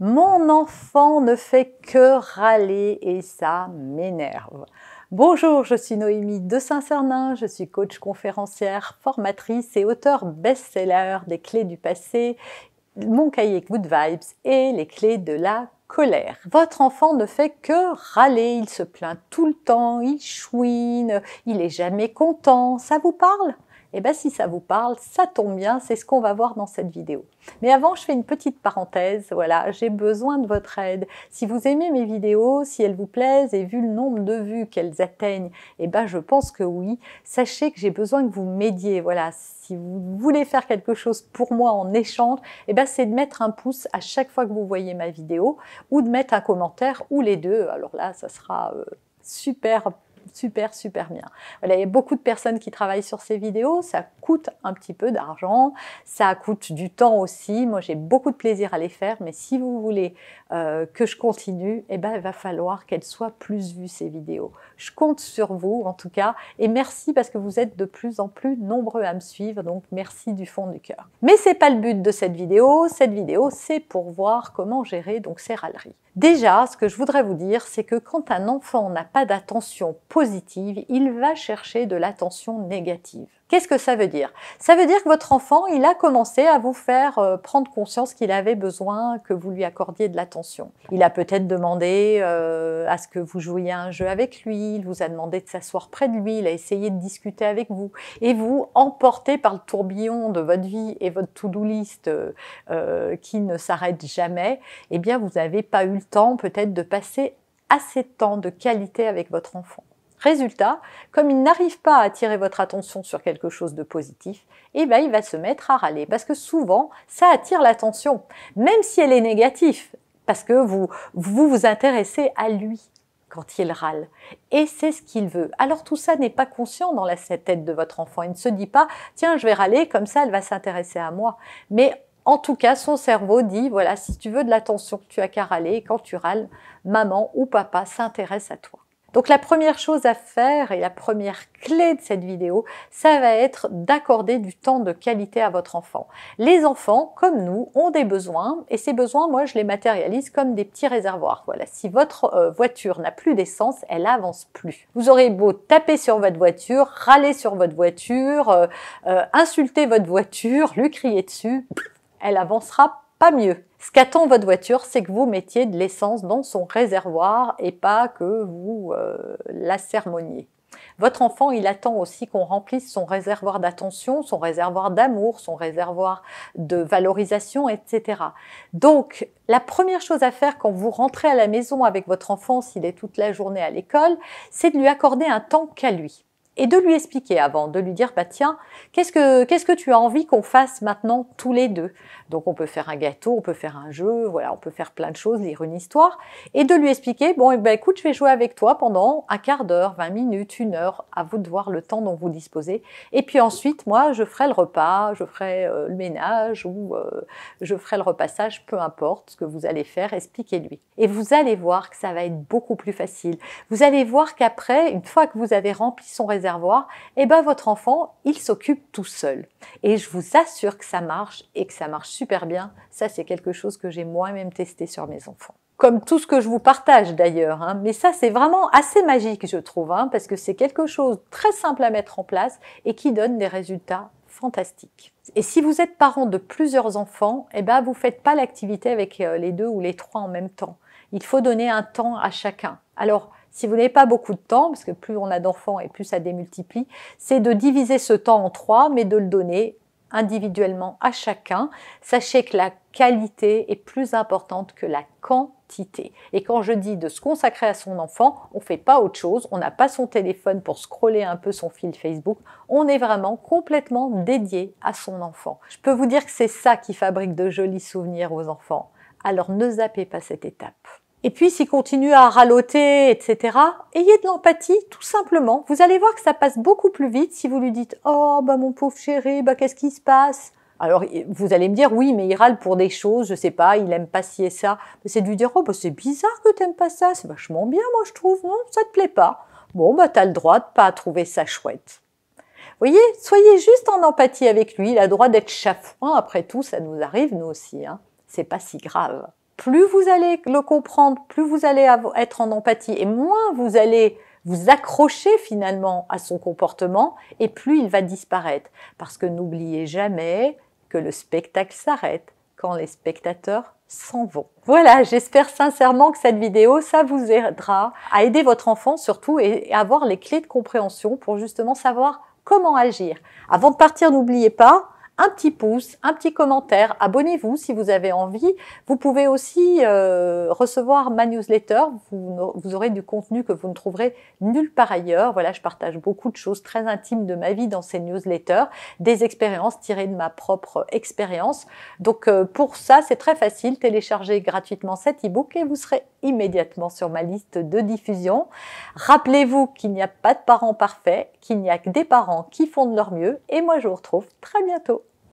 Mon enfant ne fait que râler et ça m'énerve. Bonjour, je suis Noémie de Saint-Cernin, je suis coach conférencière, formatrice et auteur best-seller des clés du passé, mon cahier Good Vibes et les clés de la colère. Votre enfant ne fait que râler, il se plaint tout le temps, il chouine, il est jamais content, ça vous parle eh bien, si ça vous parle, ça tombe bien, c'est ce qu'on va voir dans cette vidéo. Mais avant, je fais une petite parenthèse. Voilà, j'ai besoin de votre aide. Si vous aimez mes vidéos, si elles vous plaisent et vu le nombre de vues qu'elles atteignent, eh bien, je pense que oui. Sachez que j'ai besoin que vous m'aidiez. Voilà, si vous voulez faire quelque chose pour moi en échange, eh bien, c'est de mettre un pouce à chaque fois que vous voyez ma vidéo ou de mettre un commentaire ou les deux. Alors là, ça sera euh, super super, super bien. il y a beaucoup de personnes qui travaillent sur ces vidéos, ça coûte un petit peu d'argent, ça coûte du temps aussi. Moi, j'ai beaucoup de plaisir à les faire, mais si vous voulez euh, que je continue, eh ben, il va falloir qu'elles soient plus vues, ces vidéos. Je compte sur vous, en tout cas, et merci parce que vous êtes de plus en plus nombreux à me suivre, donc merci du fond du cœur. Mais c'est pas le but de cette vidéo, cette vidéo, c'est pour voir comment gérer donc ces râleries. Déjà, ce que je voudrais vous dire, c'est que quand un enfant n'a pas d'attention positive, il va chercher de l'attention négative. Qu'est-ce que ça veut dire Ça veut dire que votre enfant, il a commencé à vous faire euh, prendre conscience qu'il avait besoin que vous lui accordiez de l'attention. Il a peut-être demandé euh, à ce que vous jouiez un jeu avec lui, il vous a demandé de s'asseoir près de lui, il a essayé de discuter avec vous. Et vous, emporté par le tourbillon de votre vie et votre to-do list euh, qui ne s'arrête jamais, eh bien vous n'avez pas eu le temps peut-être de passer assez de temps de qualité avec votre enfant. Résultat, comme il n'arrive pas à attirer votre attention sur quelque chose de positif, eh ben, il va se mettre à râler parce que souvent, ça attire l'attention, même si elle est négative, parce que vous vous, vous intéressez à lui quand il râle. Et c'est ce qu'il veut. Alors tout ça n'est pas conscient dans la tête de votre enfant. Il ne se dit pas, tiens, je vais râler, comme ça, elle va s'intéresser à moi. Mais en tout cas, son cerveau dit, voilà, si tu veux de l'attention, tu as qu'à râler. Et quand tu râles, maman ou papa s'intéresse à toi. Donc la première chose à faire et la première clé de cette vidéo, ça va être d'accorder du temps de qualité à votre enfant. Les enfants, comme nous, ont des besoins et ces besoins, moi, je les matérialise comme des petits réservoirs. Voilà, si votre euh, voiture n'a plus d'essence, elle avance plus. Vous aurez beau taper sur votre voiture, râler sur votre voiture, euh, euh, insulter votre voiture, lui crier dessus, elle avancera pas mieux. Ce qu'attend votre voiture, c'est que vous mettiez de l'essence dans son réservoir et pas que vous euh, la sermonniez. Votre enfant, il attend aussi qu'on remplisse son réservoir d'attention, son réservoir d'amour, son réservoir de valorisation, etc. Donc, la première chose à faire quand vous rentrez à la maison avec votre enfant, s'il est toute la journée à l'école, c'est de lui accorder un temps qu'à lui et de lui expliquer avant, de lui dire, bah tiens, qu'est-ce que, qu'est-ce que tu as envie qu'on fasse maintenant tous les deux Donc on peut faire un gâteau, on peut faire un jeu, voilà, on peut faire plein de choses, lire une histoire, et de lui expliquer, bon, eh ben, écoute, je vais jouer avec toi pendant un quart d'heure, 20 minutes, une heure, à vous de voir le temps dont vous disposez, et puis ensuite, moi, je ferai le repas, je ferai euh, le ménage, ou euh, je ferai le repassage, peu importe ce que vous allez faire, expliquez-lui. Et vous allez voir que ça va être beaucoup plus facile. Vous allez voir qu'après, une fois que vous avez rempli son réservoir, et eh ben votre enfant, il s'occupe tout seul. Et je vous assure que ça marche et que ça marche super bien. Ça, c'est quelque chose que j'ai moi-même testé sur mes enfants comme tout ce que je vous partage d'ailleurs. Hein. Mais ça, c'est vraiment assez magique, je trouve, hein, parce que c'est quelque chose très simple à mettre en place et qui donne des résultats fantastiques. Et si vous êtes parent de plusieurs enfants, et eh ben, vous faites pas l'activité avec euh, les deux ou les trois en même temps. Il faut donner un temps à chacun. Alors, si vous n'avez pas beaucoup de temps, parce que plus on a d'enfants et plus ça démultiplie, c'est de diviser ce temps en trois, mais de le donner individuellement à chacun. Sachez que la qualité est plus importante que la quantité. Et quand je dis de se consacrer à son enfant, on ne fait pas autre chose, on n'a pas son téléphone pour scroller un peu son fil Facebook, on est vraiment complètement dédié à son enfant. Je peux vous dire que c'est ça qui fabrique de jolis souvenirs aux enfants. Alors ne zappez pas cette étape et puis s'il continue à raloter, etc., ayez de l'empathie, tout simplement. Vous allez voir que ça passe beaucoup plus vite si vous lui dites « Oh, bah mon pauvre chéri, bah qu'est-ce qui se passe ?» Alors, vous allez me dire « Oui, mais il râle pour des choses, je sais pas, il aime pas ci et ça. » C'est de lui dire « Oh, bah, c'est bizarre que t'aimes pas ça, c'est vachement bien, moi, je trouve, non Ça te plaît pas ?» Bon, bah t'as le droit de pas trouver ça chouette. Vous voyez, soyez juste en empathie avec lui, il a le droit d'être chafouin, après tout, ça nous arrive, nous aussi, hein. C'est pas si grave plus vous allez le comprendre, plus vous allez être en empathie et moins vous allez vous accrocher finalement à son comportement et plus il va disparaître. Parce que n'oubliez jamais que le spectacle s'arrête quand les spectateurs s'en vont. Voilà, j'espère sincèrement que cette vidéo, ça vous aidera à aider votre enfant surtout et avoir les clés de compréhension pour justement savoir comment agir. Avant de partir, n'oubliez pas, un petit pouce, un petit commentaire, abonnez-vous si vous avez envie. Vous pouvez aussi euh, recevoir ma newsletter, vous, aurez du contenu que vous ne trouverez nulle part ailleurs. Voilà, je partage beaucoup de choses très intimes de ma vie dans ces newsletters, des expériences tirées de ma propre expérience. Donc euh, pour ça, c'est très facile, téléchargez gratuitement cet e-book et vous serez immédiatement sur ma liste de diffusion. Rappelez-vous qu'il n'y a pas de parents parfaits, qu'il n'y a que des parents qui font de leur mieux et moi je vous retrouve très bientôt.